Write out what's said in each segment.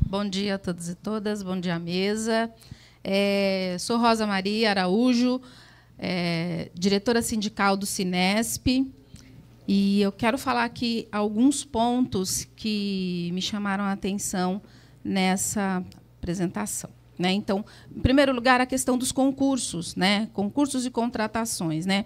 Bom dia a todos e todas, bom dia à mesa. É, sou Rosa Maria Araújo, é, diretora sindical do Sinesp, e eu quero falar aqui alguns pontos que me chamaram a atenção nessa apresentação. Né? Então, em primeiro lugar, a questão dos concursos, né? concursos e contratações. Né?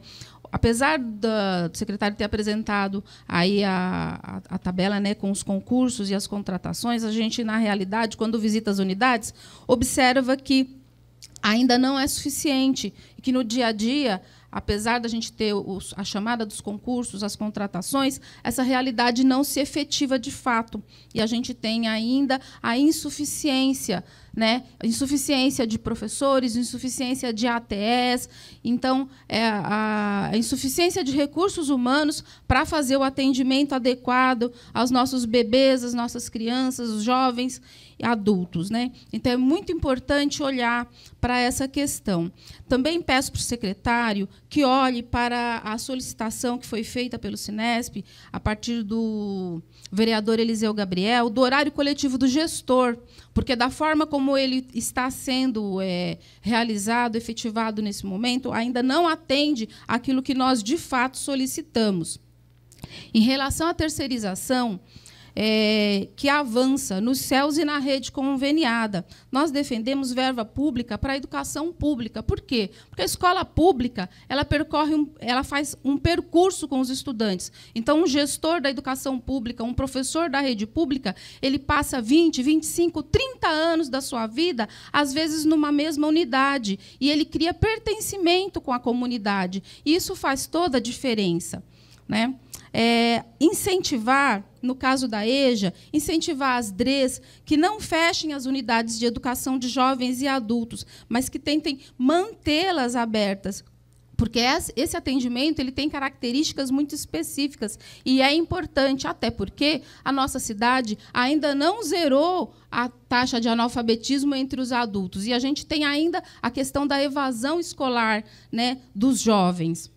apesar da, do secretário ter apresentado aí a, a, a, tabela né, com os concursos e as contratações, a gente, na realidade, quando visita as unidades, observa que ainda não é suficiente e que no dia a dia apesar da gente ter os, a chamada dos concursos, as contratações, essa realidade não se efetiva de fato. E a gente tem ainda a insuficiência né? Insuficiência de professores, insuficiência de ATS, então é, a insuficiência de recursos humanos para fazer o atendimento adequado aos nossos bebês, às nossas crianças, jovens e adultos, né? Então é muito importante olhar para essa questão. Também peço para o secretário que olhe para a solicitação que foi feita pelo Sinesp a partir do vereador Eliseu Gabriel do horário coletivo do gestor, porque da forma como como ele está sendo é, realizado, efetivado nesse momento, ainda não atende aquilo que nós de fato solicitamos. Em relação à terceirização, é, que avança nos céus e na rede conveniada. Nós defendemos verba pública para a educação pública. Por quê? Porque a escola pública ela percorre, um, ela faz um percurso com os estudantes. Então, um gestor da educação pública, um professor da rede pública, ele passa 20, 25, 30 anos da sua vida, às vezes numa mesma unidade, e ele cria pertencimento com a comunidade. E isso faz toda a diferença. Né? É, incentivar, no caso da EJA, incentivar as DREs que não fechem as unidades de educação de jovens e adultos, mas que tentem mantê-las abertas. Porque esse atendimento ele tem características muito específicas e é importante, até porque a nossa cidade ainda não zerou a taxa de analfabetismo entre os adultos. E a gente tem ainda a questão da evasão escolar né, dos jovens.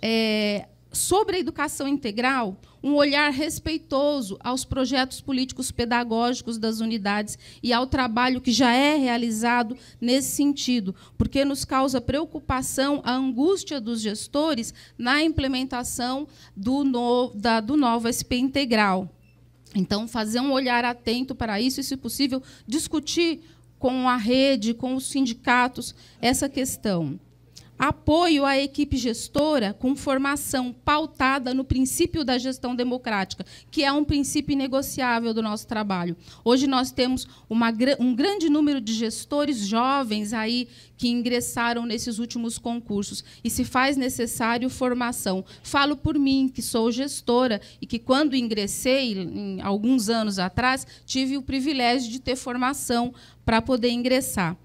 É, sobre a educação integral um olhar respeitoso aos projetos políticos pedagógicos das unidades e ao trabalho que já é realizado nesse sentido, porque nos causa preocupação a angústia dos gestores na implementação do novo, da, do novo SP integral. Então, fazer um olhar atento para isso e, se possível, discutir com a rede, com os sindicatos, essa questão apoio à equipe gestora com formação pautada no princípio da gestão democrática, que é um princípio negociável do nosso trabalho. Hoje nós temos uma, um grande número de gestores jovens aí que ingressaram nesses últimos concursos e se faz necessário formação. Falo por mim, que sou gestora e que quando ingressei alguns anos atrás, tive o privilégio de ter formação para poder ingressar.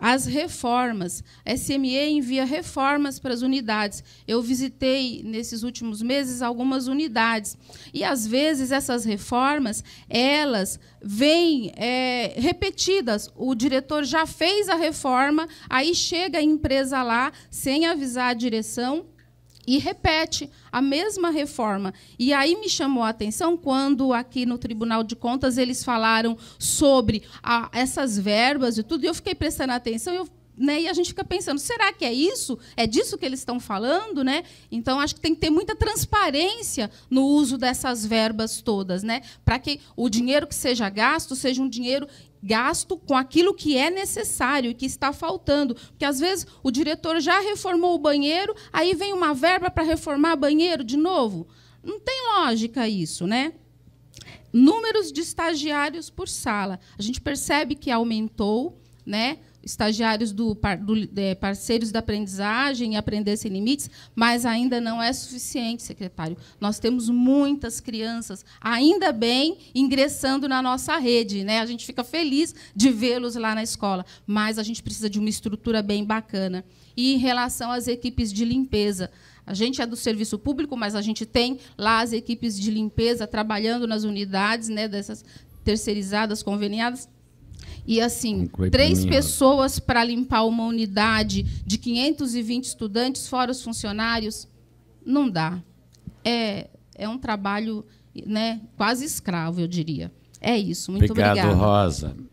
As reformas. A SME envia reformas para as unidades. Eu visitei, nesses últimos meses, algumas unidades. E, às vezes, essas reformas, elas vêm é, repetidas. O diretor já fez a reforma, aí chega a empresa lá, sem avisar a direção, e repete a mesma reforma. E aí me chamou a atenção quando aqui no Tribunal de Contas eles falaram sobre a, essas verbas e tudo, e eu fiquei prestando atenção, eu né? E a gente fica pensando, será que é isso? É disso que eles estão falando? Né? Então, acho que tem que ter muita transparência no uso dessas verbas todas, né? para que o dinheiro que seja gasto seja um dinheiro gasto com aquilo que é necessário e que está faltando. Porque, às vezes, o diretor já reformou o banheiro, aí vem uma verba para reformar banheiro de novo. Não tem lógica isso, né? Números de estagiários por sala. A gente percebe que aumentou, né? estagiários do, do é, parceiros da aprendizagem e aprender sem limites, mas ainda não é suficiente, secretário. Nós temos muitas crianças, ainda bem, ingressando na nossa rede, né? A gente fica feliz de vê-los lá na escola, mas a gente precisa de uma estrutura bem bacana. E em relação às equipes de limpeza, a gente é do serviço público, mas a gente tem lá as equipes de limpeza trabalhando nas unidades, né, dessas terceirizadas conveniadas e assim, Inclui três pessoas para limpar uma unidade de 520 estudantes, fora os funcionários, não dá. É, é um trabalho né, quase escravo, eu diria. É isso. Muito obrigado, obrigada. Rosa.